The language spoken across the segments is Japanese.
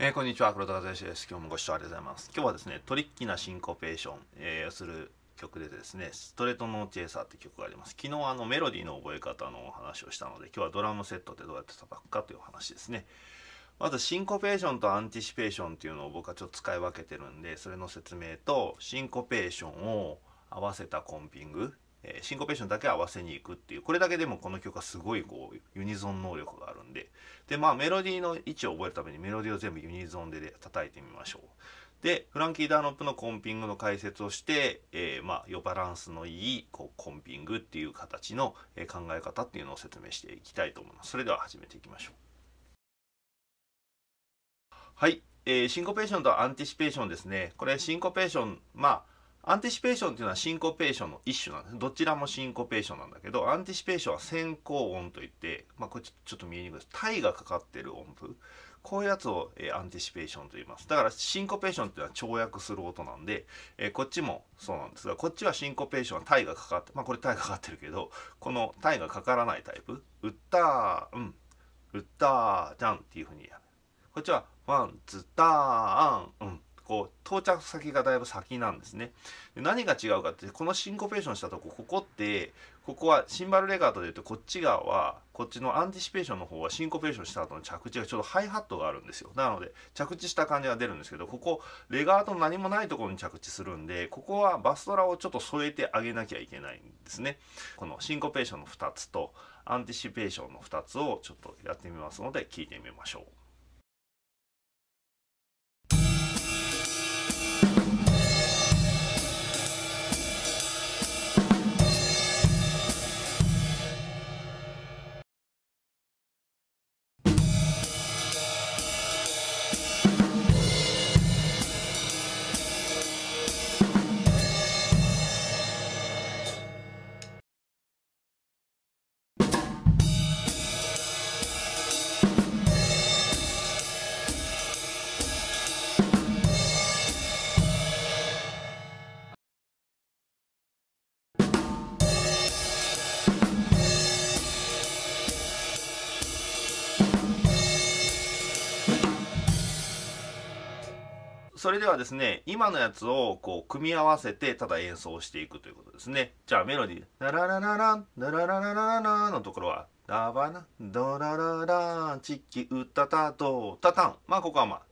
えー、こんにちは、黒田和之です。今日もご視聴ありがとうございます。今日はですね、トリッキーなシンコペーション、えー、する曲でですね、ストレートノーチェイサーって曲があります。昨日あのメロディーの覚え方のお話をしたので、今日はドラムセットでどうやって叩くかというお話ですね。まずシンコペーションとアンティシペーションっていうのを僕はちょっと使い分けてるんで、それの説明とシンコペーションを合わせたコンピングえシンコペーションだけ合わせにいくっていうこれだけでもこの曲はすごいこうユニゾン能力があるんででまあメロディーの位置を覚えるためにメロディーを全部ユニゾンで叩いてみましょうでフランキー・ダーノップのコンピングの解説をして、えー、まあ予バランスのいいこうコンピングっていう形の考え方っていうのを説明していきたいと思いますそれでは始めていきましょうはい、えー、シンコペーションとアンティシペーションですねこれシンコペーションまあアンティシペーションっていうのはシンコペーションの一種なんです。どちらもシンコペーションなんだけど、アンティシペーションは先行音といって、まあ、これちょっと見えにくいです。体がかかってる音符。こういうやつを、えー、アンティシペーションと言います。だからシンコペーションっていうのは跳躍する音なんで、えー、こっちもそうなんですが、こっちはシンコペーションは体がかかって、まあこれ体がかかってるけど、この体がかからないタイプ、うったー、うん、うったー、じゃんっていうふうにやる。こっちはワン、ツったー、あん、うん。こう到着先がだいぶ先なんですねで何が違うかってこのシンコペーションしたとこここってここはシンバルレガートでいうとこっち側はこっちのアンティシペーションの方はシンコペーションした後の着地がちょうどハイハットがあるんですよなので着地した感じが出るんですけどここレガート何もないところに着地するんでここはバストラをちょっと添えてあげなきゃいけないんですねこのシンコペーションの2つとアンティシペーションの2つをちょっとやってみますので聞いてみましょうそれではですね、今のやつをこう組み合わせてただ演奏していくということですね。じゃあメロディー、ラララララン、ララララララのところは、ラバナ、ドラララチキウタタド、タタン。まあここはまあ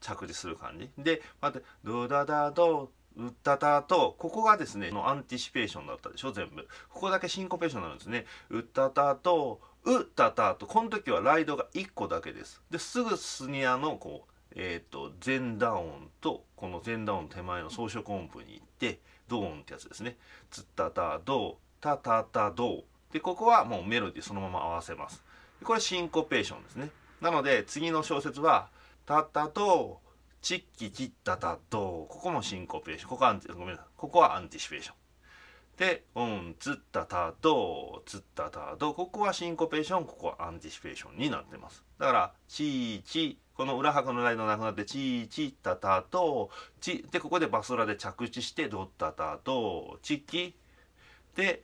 着地する感じ。で、また、ドダダド、ウッタタと、ここがですね、のアンティシペーションだったでしょ、全部。ここだけシンコペーションになるんですね。ウタタと、ウタタと、この時はライドが1個だけです。で、すぐスニアのこう、えっ、ー、と前段音とこの前段音手前の装飾音符に行ってドーンってやつですね。つったたドーたたたドーでここはもうメロディーそのまま合わせます。これシンコペーションですね。なので次の小説はたたとチッキキッタタドーここもシンコペーションここアンごめんここはアンティシペーション。で、オン、ツッタタド、ツッタタド、ここはシンコペーション、ここはアンティシペーションになってます。だから、チーチ、この裏箱のラインのなくなって、チーチッタタと、チ、で、ここでバスラで着地して、ドッタタと、チッキ、で、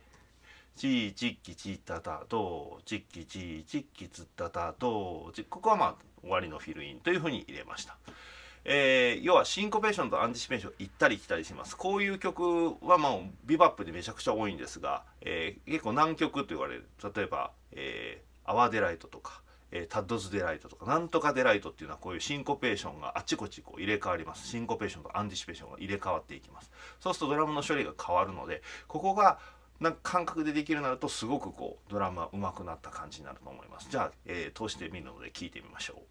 チーチッキチッタタと、チッキチーチッキツッタタと、ここはまあ、終わりのフィルインというふうに入れました。えー、要はシンコペーションとアンティシペーション行ったり来たりしますこういう曲はまあビバップでめちゃくちゃ多いんですが、えー、結構難曲と言われる例えば、えー、アワーデライトとか、えー、タッドズ・デライトとかなんとかデライトっていうのはこういうシンコペーションがあちこちこう入れ替わりますシンコペーションとアンディシペーションが入れ替わっていきますそうするとドラムの処理が変わるのでここがなんか感覚でできるようになるとすごくこうドラムは上手くなった感じになると思いますじゃあ、えー、通してみるので聞いてみましょう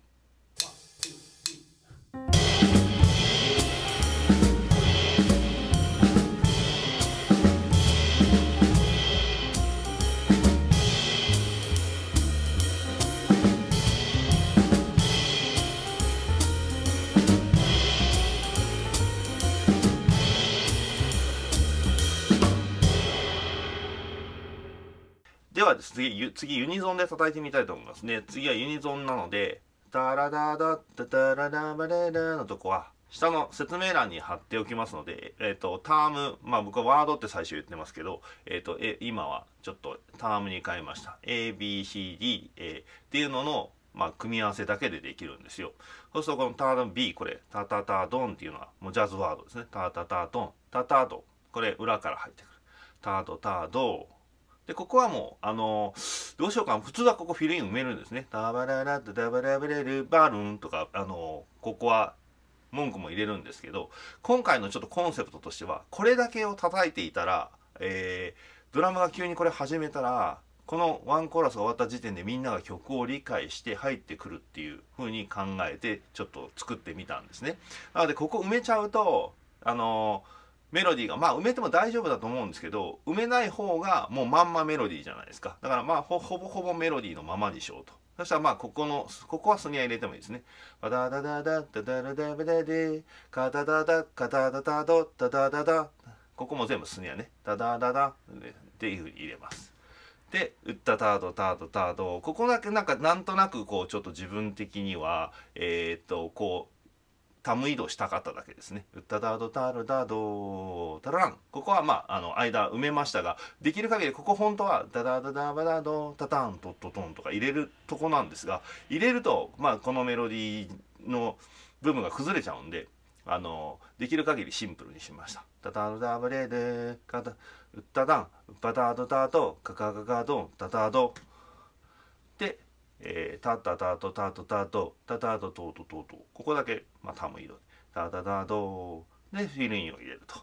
は次、次ユニゾンで叩いてみたいと思いますね。次はユニゾンなので、タラダダダダラダバレラのとこは、下の説明欄に貼っておきますので、えっ、ー、と、ターム、まあ僕はワードって最初言ってますけど、えっ、ー、と、え、今はちょっとタームに変えました。A, B, C, D, A っていうのの、まあ、組み合わせだけでできるんですよ。そうするとこのターン B、これ、タタタドンっていうのはもうジャズワードですね。タタタドン、タタド、ン。これ裏から入ってくる。タドタド、で、ここはもう、あのー、どうしようか普通はここフィルイン埋めるんですね。ダバララダダバラバレルバルーンとか、あのー、ここは文句も入れるんですけど、今回のちょっとコンセプトとしては、これだけを叩いていたら、えー、ドラムが急にこれ始めたら、このワンコーラスが終わった時点でみんなが曲を理解して入ってくるっていう風に考えてちょっと作ってみたんですね。なのでここ埋めちゃうとあのーメロディーがまあ埋めても大丈夫だと思うんですけど埋めない方がもうまんまメロディーじゃないですかだからまあほぼほぼメロディーのままにしようとそしたらまあここのここはスニア入れてもいいですねダダダダダダダダダカダダカダダドダダダここも全部スニアねダダダダっていうふうに入れますで「うったたーどたーどたーど」ここだけなんかなんとなくこうちょっと自分的にはえー、っとこうタム移動したかっただけですね。うったターたるーどたらん。ここはまあ、あの、間埋めましたが、できる限りここ本当は、だだだだばだど、たたん、とっとトンとか入れるとこなんですが、入れると、まあ、このメロディーの部分が崩れちゃうんで、あの、できる限りシンプルにしました。タターーダたたるだばれで、かた、うっただん、ばだどたと、カカカかどタタード。で、えー、タタタトタトタトタタトトトトトここだけ、まあ、タム色タタタトでフィルインを入れると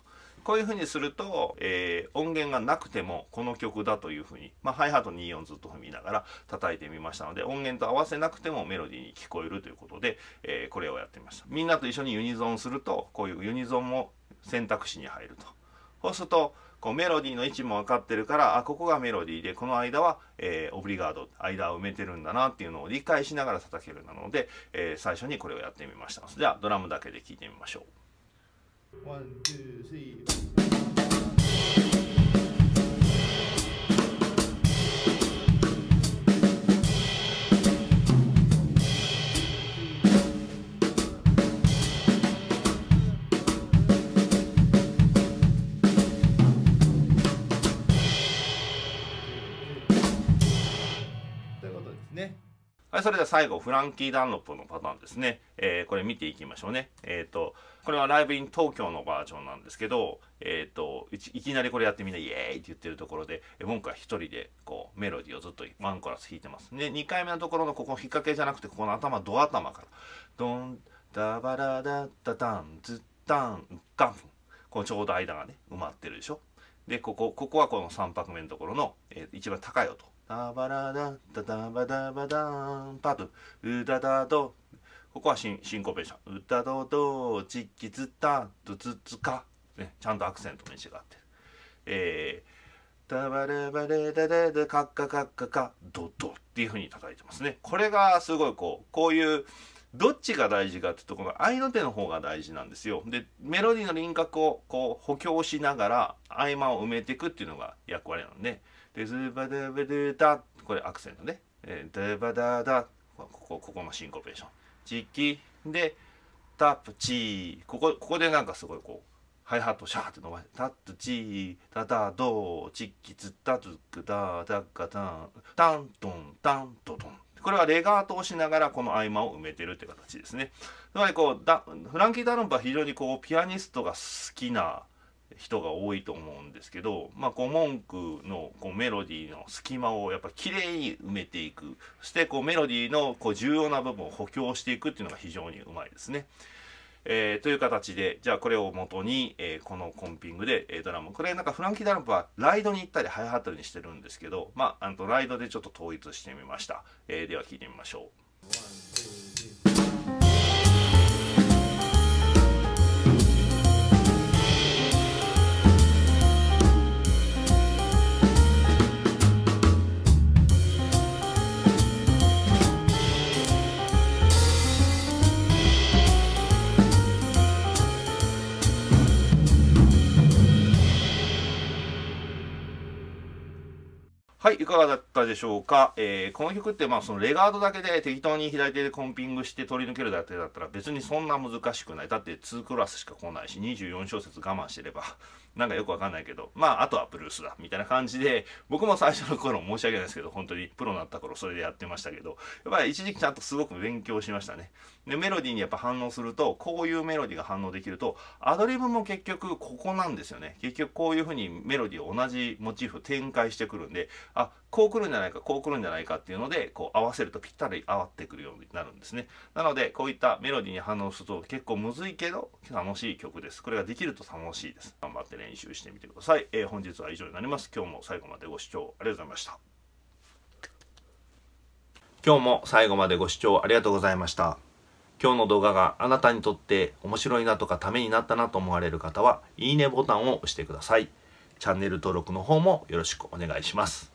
こういうふうにすると、えー、音源がなくてもこの曲だというふうに、まあ、ハイハート24ずっと踏みながら叩いてみましたので音源と合わせなくてもメロディーに聞こえるということで、えー、これをやってみましたみんなと一緒にユニゾンするとこういうユニゾンも選択肢に入るとそうするとこうメロディーの位置も分かってるからあここがメロディーでこの間は、えー、オブリガード間を埋めてるんだなっていうのを理解しながら叩けるなので、えー、最初にこれをやってみましたじゃあドラムだけで聴いてみましょう。One, two, はい、それでは最後、フランキー・ダンロップのパターンですね。えー、これ見ていきましょうね。えっ、ー、と、これはライブイン東京のバージョンなんですけど、えっ、ー、とい、いきなりこれやってみんなイエーイって言ってるところで、文句は一人でこうメロディーをずっとワンコラス弾いてます。で、2回目のところのここ引っ掛けじゃなくて、ここの頭、ド頭から、ドン、ダバラダダタン、ズッタン、ガンフン。このちょうど間がね、埋まってるでしょ。で、ここ、ここはこの3拍目のところの、えー、一番高い音。タバラダタタバダバダンパトウタタドここはシンシンコペーションウタドドチキツタドツツカ、ね、ちゃんとアクセントの位置があってえー、ダバレバレダレダカッカカッカカドドっていうふうに叩いてますねこれがすごいこうこういうどっちが大事かってとこの合いの手の方が大事なんですよでメロディーの輪郭をこう補強しながら合間を埋めていくっていうのが役割なのでズバダバドダ、これアクセントね。ダバダダ、ここ、ここのシンコペーション。チキ、で、タップチー。ここ、ここでなんかすごいこう、ハイハットシャーって伸ばして、タップチー、タタドー、チッキツッタツクダ、タッカタン、タントン、タントトン。これはレガートをしながらこの合間を埋めてるって形ですね。つまりこうフランキー・ダロンパは非常にこうピアニストが好きな人が多いと思うんですけど、まあ、こう文句のこうメロディーの隙間をやっぱきれいに埋めていくそしてこうメロディーのこう重要な部分を補強していくっていうのが非常にうまいですね。えー、という形でじゃあこれを元に、えー、このコンピングで、えー、ドラムこれなんかフランキー・ダランプはライドに行ったりハイハットにしてるんですけど、まあ、あのライドでちょっと統一してみました、えー、では聴いてみましょう。いかがだったでしょうか、えー、この曲ってまあそのレガードだけで適当に左手でコンピングして取り抜けるだけだったら別にそんな難しくないだって2クラスしか来ないし24小節我慢してれば なんかよくわかんないけどまああとはブルースだみたいな感じで僕も最初の頃申し訳ないですけど本当にプロになった頃それでやってましたけどやっぱり一時期ちゃんとすごく勉強しましたねでメロディーにやっぱ反応するとこういうメロディーが反応できるとアドリブも結局ここなんですよね結局こういうふうにメロディーを同じモチーフ展開してくるんであこう来るんじゃないかこう来るんじゃないかっていうのでこう合わせるとぴったり合わってくるようになるんですねなのでこういったメロディーに反応すると結構むずいけど楽しい曲ですこれができると楽しいです頑張って練習してみてください、えー、本日は以上になります今日も最後までご視聴ありがとうございました今日も最後までご視聴ありがとうございました今日の動画があなたにとって面白いなとかためになったなと思われる方は、いいねボタンを押してください。チャンネル登録の方もよろしくお願いします。